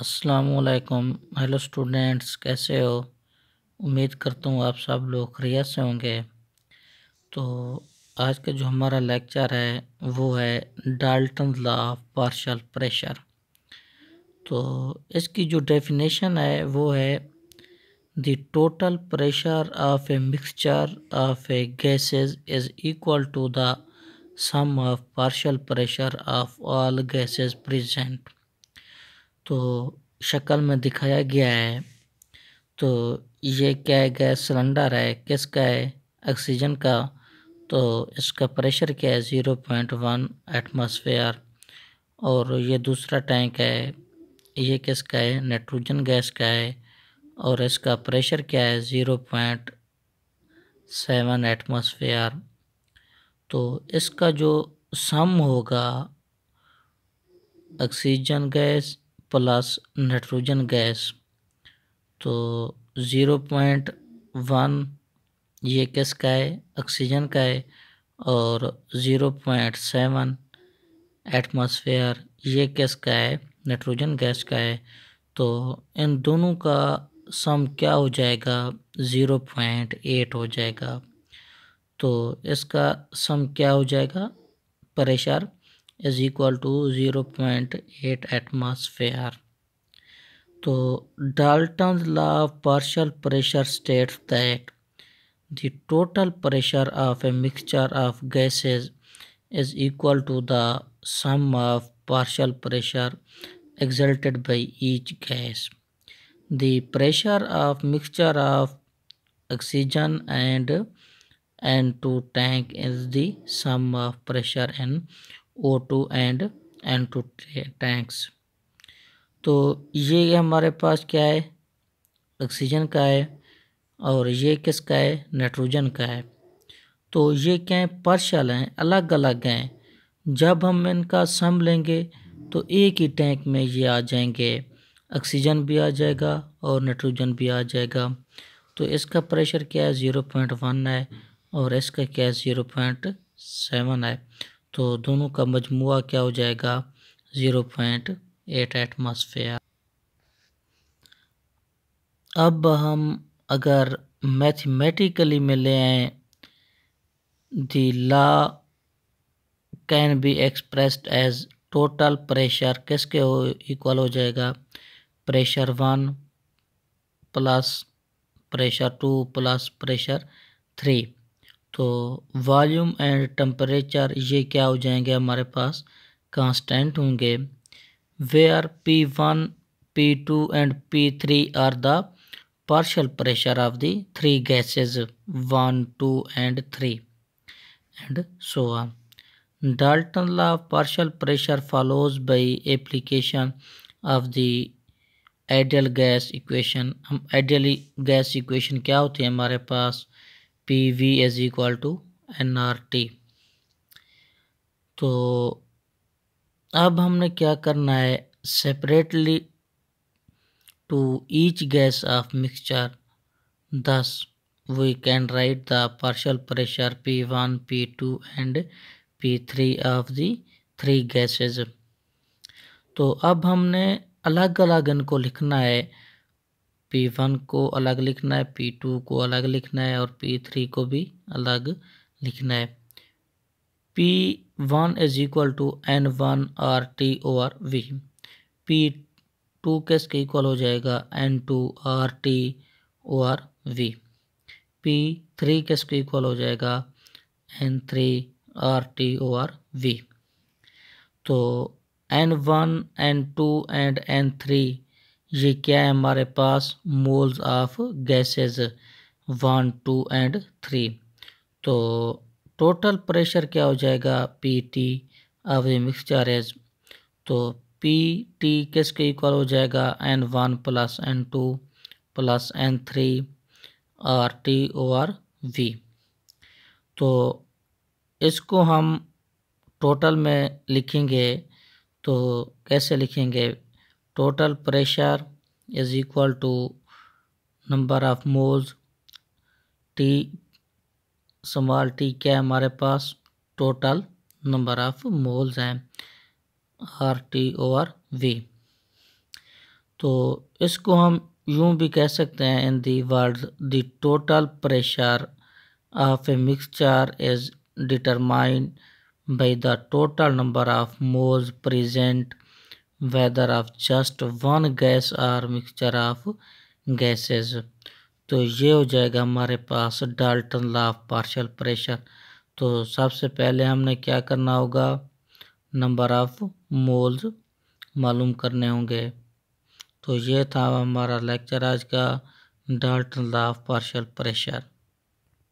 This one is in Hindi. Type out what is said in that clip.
असलकुम हेलो स्टूडेंट्स कैसे हो उम्मीद करता हूँ आप सब लोग खैरियत से होंगे तो आज का जो हमारा लेक्चर है वो है Dalton law of partial pressure तो इसकी जो डेफिनेशन है वो है the total pressure of a mixture of a gases is equal to the sum of partial pressure of all gases present तो शक्ल में दिखाया गया है तो ये क्या है गैस सिलेंडर है किसका है ऑक्सीजन का तो इसका प्रेशर क्या है ज़ीरो पॉइंट वन एटमोसफेयर और ये दूसरा टैंक है ये किसका है नाइट्रोजन गैस का है और इसका प्रेशर क्या है ज़ीरो पॉइंट सेवन एटमोसफेयर तो इसका जो सम होगा oxygen gas plus nitrogen gas तो ज़ीरो पॉइंट वन ये किसका है ऑक्सीजन का है और ज़ीरो पॉइंट सेवन एटमोसफेयर ये किसका है नाइट्रोजन गैस का है तो इन दोनों का सम क्या हो जाएगा ज़ीरो पॉइंट एट हो जाएगा तो इसका सम क्या हो जाएगा pressure is equal to 0.8 atmosphere. So Dalton's law of partial pressure states that the total pressure of a mixture of gases is equal to the sum of partial pressure exerted by each gas. The pressure of mixture of oxygen and N to tank is the sum of pressure and O two and N two tanks तो ये हमारे पास क्या है ऑक्सीजन का है और ये किसका है नाइट्रोजन का है तो ये क्या है पार्शल हैं अलग अलग हैं जब हम इनका सम लेंगे तो एक ही टैंक में ये आ जाएंगे ऑक्सीजन भी आ जाएगा और नाइट्रोजन भी आ जाएगा तो इसका प्रेशर क्या है ज़ीरो पॉइंट वन है और इसका क्या है ज़ीरो पॉइंट सेवन है तो दोनों का मजमु क्या हो जाएगा ज़ीरो पॉइंट एट एटमॉस्फेयर अब हम अगर मैथमेटिकली में ले आए the law can be expressed as total pressure किसके हो इक्वल हो जाएगा pressure one plus pressure two plus pressure three तो वॉल्यूम एंड टम्परेचर ये क्या हो जाएंगे हमारे पास कांस्टेंट होंगे where P one P two and P three are the partial pressure of the three gases one two and three and so on Dalton law partial pressure follows by application of the ideal gas equation हम आइडियली गैस इक्वेशन क्या होती है हमारे पास P V is equal to n R T तो अब हमने क्या करना है separately to each gas of mixture thus we can write the partial pressure P one P two and P three of the three gases तो अब हमने अलग अलग इनको लिखना है पी वन को अलग लिखना है पी टू को अलग लिखना है और पी थ्री को भी अलग लिखना है P one is equal to n one R T over V P two केस के इक्वल हो जाएगा n two R T over V P three के इक्वल हो जाएगा n three R T over V तो n one n two and n three ये क्या है हमारे पास moles of gases one two and three तो टोटल प्रेशर क्या हो जाएगा P T of a mixture as तो पी टी के इक्वल हो जाएगा n one plus n two plus n three R T over V तो इसको हम टोटल में लिखेंगे तो कैसे लिखेंगे total pressure is equal to number of moles T small T क्या है हमारे पास टोटल नंबर ऑफ मोल्स हैं आर टी ओवर वी तो इसको हम यूं भी कह सकते हैं in the word the total pressure of a mixture is determined by the total number of moles present whether of just one gas or mixture of gases तो ये हो जाएगा हमारे पास Dalton law of partial pressure तो सबसे पहले हमने क्या करना होगा नंबर ऑफ मोल्स मालूम करने होंगे तो ये था हमारा लेक्चर आज का Dalton law of partial pressure